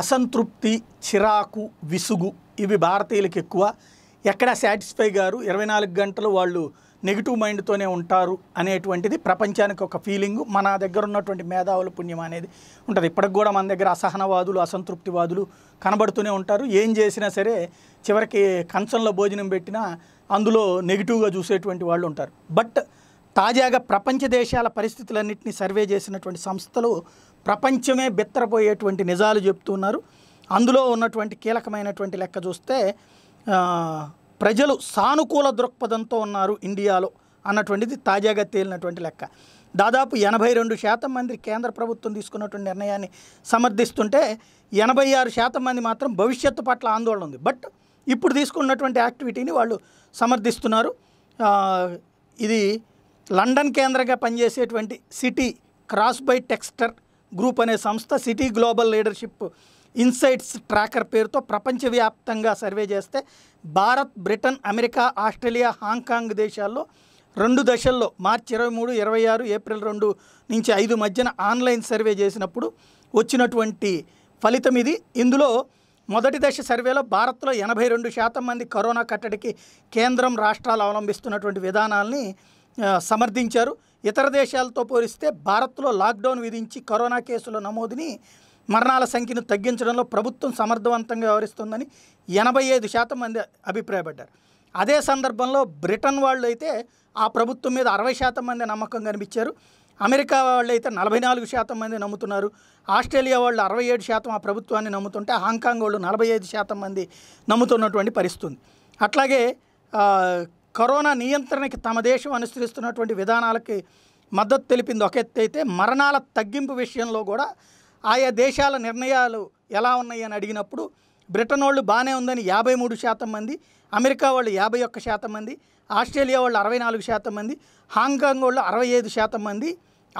అసంతృప్తి చిరాకు విసుగు ఇవి భారతీయులకు ఎక్కువ ఎక్కడ సాటిస్ఫై గారు ఇరవై నాలుగు గంటలు వాళ్ళు నెగిటివ్ మైండ్తోనే ఉంటారు అనేటువంటిది ప్రపంచానికి ఒక ఫీలింగు మన దగ్గర ఉన్నటువంటి మేధావుల పుణ్యం అనేది ఉంటుంది ఇప్పటికి కూడా మన దగ్గర అసహనవాదులు అసంతృప్తివాదులు కనబడుతూనే ఉంటారు ఏం చేసినా సరే చివరికి కంచంలో భోజనం పెట్టినా అందులో నెగిటివ్గా చూసేటువంటి వాళ్ళు ఉంటారు బట్ తాజాగా ప్రపంచ దేశాల పరిస్థితులన్నింటినీ సర్వే చేసినటువంటి సంస్థలు ప్రపంచమే బెత్తరపోయేటువంటి నిజాలు చెప్తున్నారు అందులో ఉన్నటువంటి కీలకమైనటువంటి లెక్క చూస్తే ప్రజలు సానుకూల దృక్పథంతో ఉన్నారు ఇండియాలో అన్నటువంటిది తాజాగా తేలినటువంటి లెక్క దాదాపు ఎనభై రెండు శాతం మంది కేంద్ర ప్రభుత్వం తీసుకున్నటువంటి నిర్ణయాన్ని సమర్థిస్తుంటే ఎనభై ఆరు శాతం మంది మాత్రం భవిష్యత్తు పట్ల ఆందోళన ఉంది బట్ ఇప్పుడు తీసుకున్నటువంటి యాక్టివిటీని వాళ్ళు సమర్థిస్తున్నారు ఇది లండన్ కేంద్రంగా పనిచేసేటువంటి City Cross by Texter group అనే సంస్థ City Global Leadership Insights Tracker పేరుతో ప్రపంచవ్యాప్తంగా సర్వే చేస్తే Bharat Britain America Australia Hong Kong దేశాల్లో రెండు దశల్లో మార్చి ఇరవై మూడు ఇరవై ఆరు ఏప్రిల్ రెండు నుంచి ఐదు మధ్యన ఆన్లైన్ సర్వే చేసినప్పుడు వచ్చినటువంటి ఫలితం ఇది ఇందులో మొదటి దశ సర్వేలో భారత్లో ఎనభై రెండు శాతం మంది కరోనా కట్టడికి కేంద్రం రాష్ట్రాలు అవలంబిస్తున్నటువంటి విధానాల్ని సమర్థించారు ఇతర దేశాలతో పోలిస్తే భారత్లో లాక్డౌన్ విధించి కరోనా కేసుల నమోదుని మరణాల సంఖ్యను తగ్గించడంలో ప్రభుత్వం సమర్థవంతంగా వ్యవహరిస్తుందని ఎనభై ఐదు శాతం మంది అభిప్రాయపడ్డారు అదే సందర్భంలో బ్రిటన్ వాళ్ళు అయితే ఆ ప్రభుత్వం మీద అరవై శాతం మంది నమ్మకం కనిపించారు అమెరికా వాళ్ళు అయితే నలభై నాలుగు శాతం మంది నమ్ముతున్నారు ఆస్ట్రేలియా వాళ్ళు అరవై ఏడు శాతం ఆ ప్రభుత్వాన్ని నమ్ముతుంటే హాంకాంగ్ వాళ్ళు నలభై ఐదు శాతం మంది నమ్ముతున్నటువంటి పరిస్థితుంది అట్లాగే కరోనా నియంత్రణకి తమ దేశం అనుసరిస్తున్నటువంటి విధానాలకి మద్దతు తెలిపింది ఒక అయితే మరణాల తగ్గింపు విషయంలో కూడా ఆయా దేశాల నిర్ణయాలు ఎలా ఉన్నాయి అని అడిగినప్పుడు బ్రిటన్ వాళ్ళు బాగానే ఉందని యాభై మూడు శాతం మంది అమెరికా వాళ్ళు యాభై ఒక్క శాతం మంది ఆస్ట్రేలియా వాళ్ళు అరవై నాలుగు శాతం మంది హాంకాంగ్ వాళ్ళు అరవై ఐదు శాతం మంది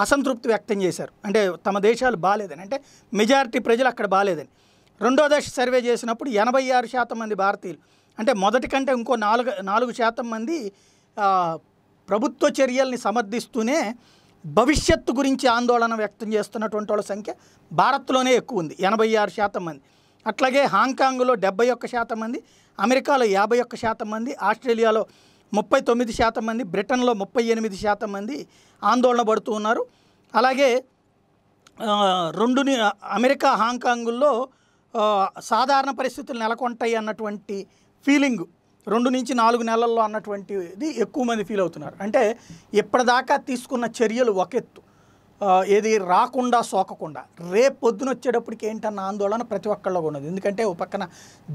అసంతృప్తి వ్యక్తం చేశారు అంటే తమ దేశాలు బాగాలేదని అంటే మెజారిటీ ప్రజలు అక్కడ బాగాలేదని రెండో దశ సర్వే చేసినప్పుడు ఎనభై ఆరు శాతం మంది భారతీయులు అంటే మొదటి కంటే ఇంకో నాలుగు నాలుగు శాతం మంది ప్రభుత్వ చర్యల్ని సమర్థిస్తూనే భవిష్యత్తు గురించి ఆందోళన వ్యక్తం చేస్తున్నటువంటి వాళ్ళ సంఖ్య భారత్లోనే ఎక్కువ ఉంది ఎనభై ఆరు శాతం మంది అట్లాగే హాంకాంగ్లో డెబ్బై ఒక్క శాతం మంది అమెరికాలో యాభై ఒక్క శాతం మంది ఆస్ట్రేలియాలో ముప్పై తొమ్మిది శాతం మంది బ్రిటన్లో ముప్పై ఎనిమిది శాతం మంది ఆందోళన పడుతూ ఉన్నారు అలాగే రెండు అమెరికా హాంకాంగుల్లో సాధారణ పరిస్థితులు నెలకొంటాయి అన్నటువంటి ఫీలింగ్ రెండు నుంచి నాలుగు నెలల్లో అన్నటువంటిది ఎక్కువ మంది ఫీల్ అవుతున్నారు అంటే ఇప్పటిదాకా తీసుకున్న చర్యలు ఒక ఎత్తు ఏది రాకుండా సోకకుండా రేపు పొద్దున వచ్చేటప్పటికి ఏంటన్న ఆందోళన ప్రతి ఒక్కళ్ళలో ఉన్నది ఎందుకంటే ఓ పక్కన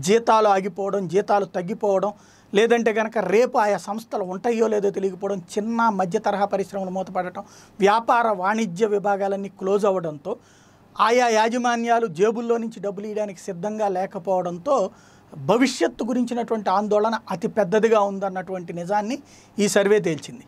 జీతాలు ఆగిపోవడం జీతాలు తగ్గిపోవడం లేదంటే కనుక రేపు ఆయా సంస్థలు ఉంటాయో లేదో తెలియకపోవడం చిన్న మధ్య తరహా పరిశ్రమలు మూతపడటం వ్యాపార వాణిజ్య విభాగాలన్నీ క్లోజ్ అవ్వడంతో ఆయా యాజమాన్యాలు జేబుల్లో నుంచి డబ్బులు ఇవ్వడానికి సిద్ధంగా లేకపోవడంతో భవిష్యత్తు గురించినటువంటి ఆందోళన అతి పెద్దదిగా ఉందన్నటువంటి నిజాన్ని ఈ సర్వే తేల్చింది